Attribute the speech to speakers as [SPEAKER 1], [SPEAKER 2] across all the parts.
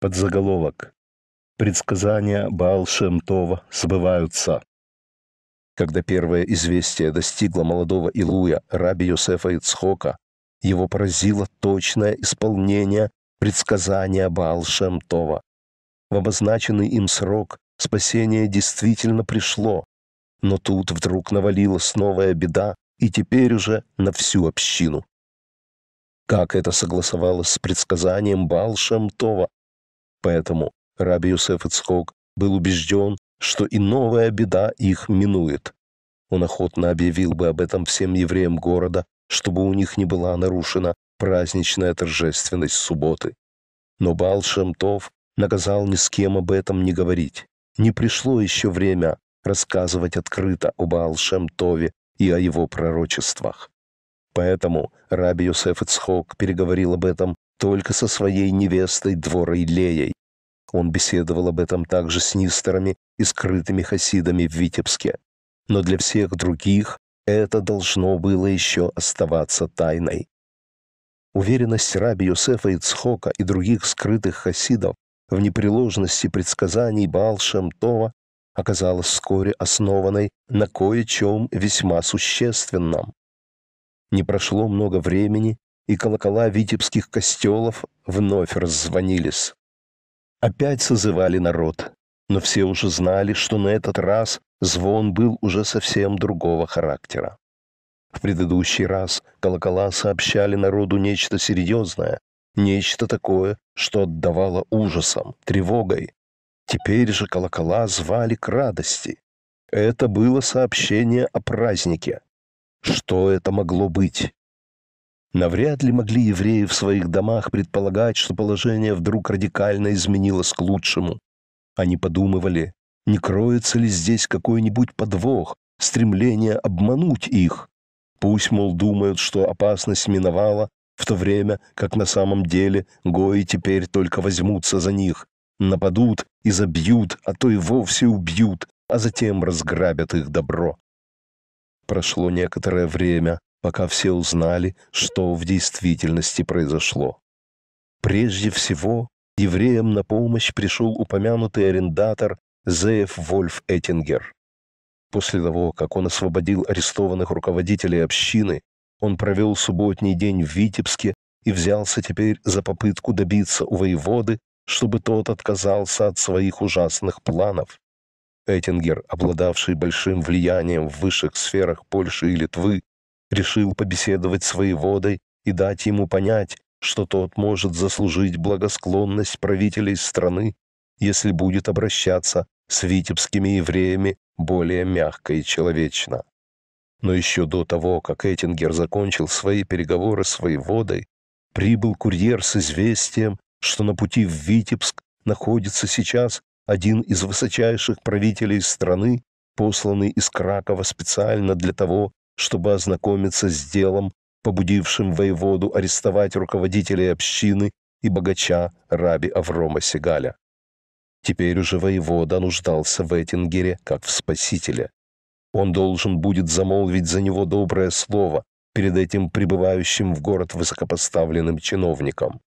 [SPEAKER 1] Подзаголовок. Предсказания баал шем сбываются. Когда первое известие достигло молодого Илуя, раби Йосефа Ицхока, его поразило точное исполнение предсказания баал шем В обозначенный им срок спасение действительно пришло, но тут вдруг навалилась новая беда, и теперь уже на всю общину. Как это согласовалось с предсказанием баал шем Поэтому Раби Юсеф Ицхок был убежден, что и новая беда их минует. Он охотно объявил бы об этом всем евреям города, чтобы у них не была нарушена праздничная торжественность субботы. Но Бал Шемтов наказал ни с кем об этом не говорить. Не пришло еще время рассказывать открыто об Баал Шемтове и о его пророчествах. Поэтому Раби Йосеф Ицхок переговорил об этом только со своей невестой Дворой Леей. Он беседовал об этом также с нистерами и скрытыми хасидами в Витебске. Но для всех других это должно было еще оставаться тайной. Уверенность раби Юсефа Ицхока и других скрытых хасидов в непреложности предсказаний Балшем Това оказалась вскоре основанной на кое-чем весьма существенном. Не прошло много времени, и колокола витебских костелов вновь раззвонились. Опять созывали народ, но все уже знали, что на этот раз звон был уже совсем другого характера. В предыдущий раз колокола сообщали народу нечто серьезное, нечто такое, что отдавало ужасом, тревогой. Теперь же колокола звали к радости. Это было сообщение о празднике. Что это могло быть? Навряд ли могли евреи в своих домах предполагать, что положение вдруг радикально изменилось к лучшему. Они подумывали, не кроется ли здесь какой-нибудь подвох, стремление обмануть их. Пусть, мол, думают, что опасность миновала, в то время как на самом деле гои теперь только возьмутся за них, нападут и забьют, а то и вовсе убьют, а затем разграбят их добро. Прошло некоторое время, пока все узнали, что в действительности произошло. Прежде всего, евреям на помощь пришел упомянутый арендатор Зеев Вольф Эттингер. После того, как он освободил арестованных руководителей общины, он провел субботний день в Витебске и взялся теперь за попытку добиться у воеводы, чтобы тот отказался от своих ужасных планов. Эттингер, обладавший большим влиянием в высших сферах Польши и Литвы, решил побеседовать с воеводой и дать ему понять, что тот может заслужить благосклонность правителей страны, если будет обращаться с витебскими евреями более мягко и человечно. Но еще до того, как Эттингер закончил свои переговоры с воеводой, прибыл курьер с известием, что на пути в Витебск находится сейчас один из высочайших правителей страны, посланный из Кракова специально для того, чтобы ознакомиться с делом, побудившим воеводу арестовать руководителей общины и богача раби Аврома Сигаля. Теперь уже воевода нуждался в Эттингере как в спасителе. Он должен будет замолвить за него доброе слово перед этим прибывающим в город высокопоставленным чиновником.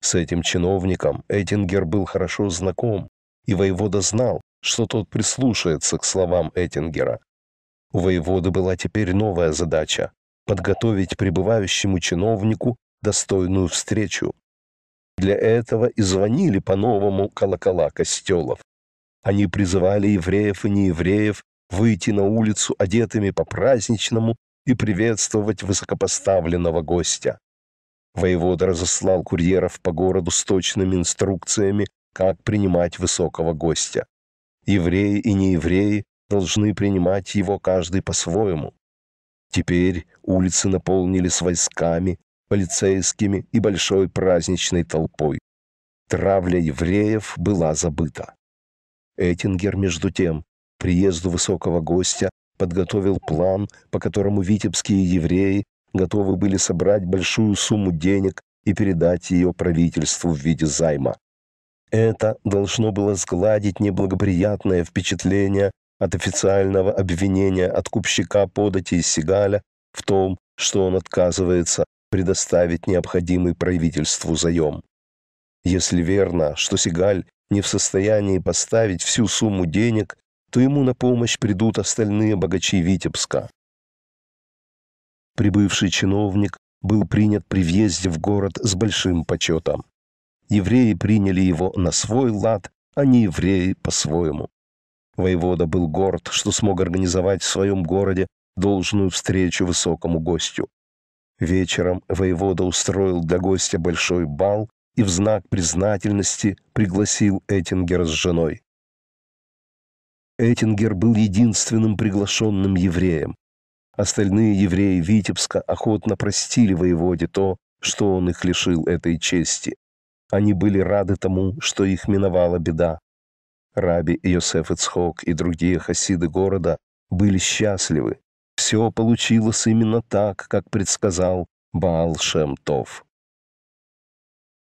[SPEAKER 1] С этим чиновником Эттингер был хорошо знаком, и воевода знал, что тот прислушается к словам Эттингера, у воеводы была теперь новая задача – подготовить прибывающему чиновнику достойную встречу. Для этого и звонили по-новому колокола костелов. Они призывали евреев и неевреев выйти на улицу одетыми по-праздничному и приветствовать высокопоставленного гостя. Воевода разослал курьеров по городу с точными инструкциями, как принимать высокого гостя. Евреи и неевреи должны принимать его каждый по-своему. Теперь улицы наполнились войсками, полицейскими и большой праздничной толпой. Травля евреев была забыта. Этингер между тем, приезду высокого гостя подготовил план, по которому витебские евреи готовы были собрать большую сумму денег и передать ее правительству в виде займа. Это должно было сгладить неблагоприятное впечатление, от официального обвинения откупщика подати из Сигаля в том, что он отказывается предоставить необходимый правительству заем. Если верно, что Сигаль не в состоянии поставить всю сумму денег, то ему на помощь придут остальные богачи Витебска. Прибывший чиновник был принят при въезде в город с большим почетом. Евреи приняли его на свой лад, а не евреи по-своему. Воевода был горд, что смог организовать в своем городе должную встречу высокому гостю. Вечером воевода устроил для гостя большой бал и в знак признательности пригласил Эттингера с женой. Этингер был единственным приглашенным евреем. Остальные евреи Витебска охотно простили воеводе то, что он их лишил этой чести. Они были рады тому, что их миновала беда. Раби Йосеф Ицхок и другие хасиды города были счастливы. Все получилось именно так, как предсказал Баал Шем Тов.